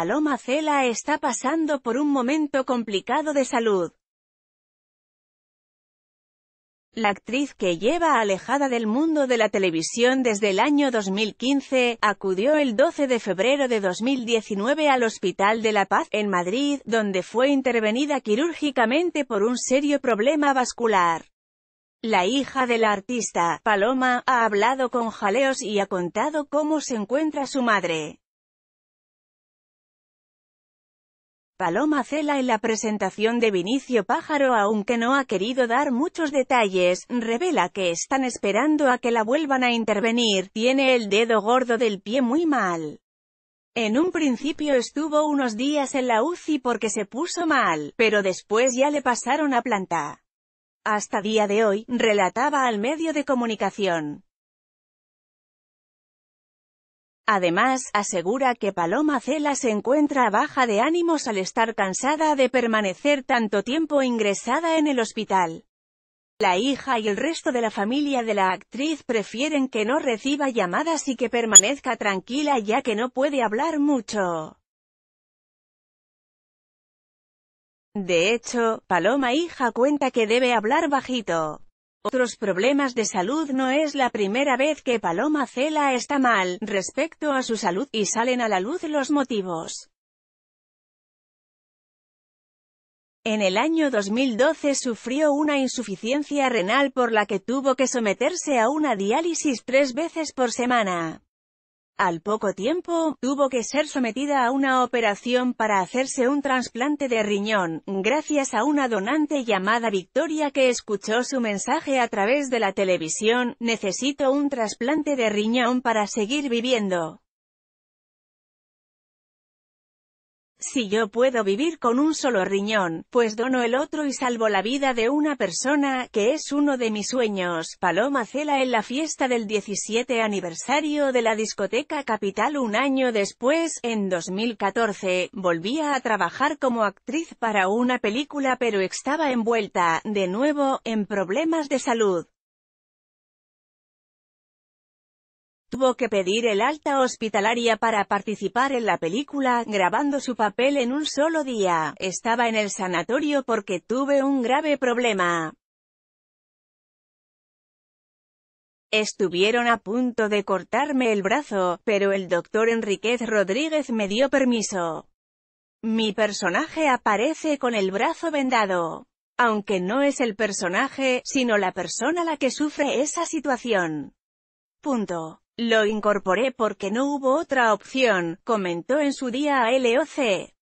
Paloma Cela está pasando por un momento complicado de salud. La actriz que lleva alejada del mundo de la televisión desde el año 2015, acudió el 12 de febrero de 2019 al Hospital de la Paz, en Madrid, donde fue intervenida quirúrgicamente por un serio problema vascular. La hija de la artista, Paloma, ha hablado con Jaleos y ha contado cómo se encuentra su madre. Paloma Cela en la presentación de Vinicio Pájaro aunque no ha querido dar muchos detalles, revela que están esperando a que la vuelvan a intervenir, tiene el dedo gordo del pie muy mal. En un principio estuvo unos días en la UCI porque se puso mal, pero después ya le pasaron a planta. Hasta día de hoy, relataba al medio de comunicación. Además, asegura que Paloma Cela se encuentra baja de ánimos al estar cansada de permanecer tanto tiempo ingresada en el hospital. La hija y el resto de la familia de la actriz prefieren que no reciba llamadas y que permanezca tranquila ya que no puede hablar mucho. De hecho, Paloma hija cuenta que debe hablar bajito. Otros problemas de salud No es la primera vez que Paloma Cela está mal, respecto a su salud, y salen a la luz los motivos. En el año 2012 sufrió una insuficiencia renal por la que tuvo que someterse a una diálisis tres veces por semana. Al poco tiempo, tuvo que ser sometida a una operación para hacerse un trasplante de riñón, gracias a una donante llamada Victoria que escuchó su mensaje a través de la televisión, necesito un trasplante de riñón para seguir viviendo. Si yo puedo vivir con un solo riñón, pues dono el otro y salvo la vida de una persona, que es uno de mis sueños. Paloma Cela en la fiesta del 17 aniversario de la discoteca Capital un año después, en 2014, volvía a trabajar como actriz para una película pero estaba envuelta, de nuevo, en problemas de salud. tuvo que pedir el alta hospitalaria para participar en la película, grabando su papel en un solo día. Estaba en el sanatorio porque tuve un grave problema. Estuvieron a punto de cortarme el brazo, pero el doctor Enriquez Rodríguez me dio permiso. Mi personaje aparece con el brazo vendado. Aunque no es el personaje, sino la persona la que sufre esa situación. Punto. Lo incorporé porque no hubo otra opción, comentó en su día a LOC.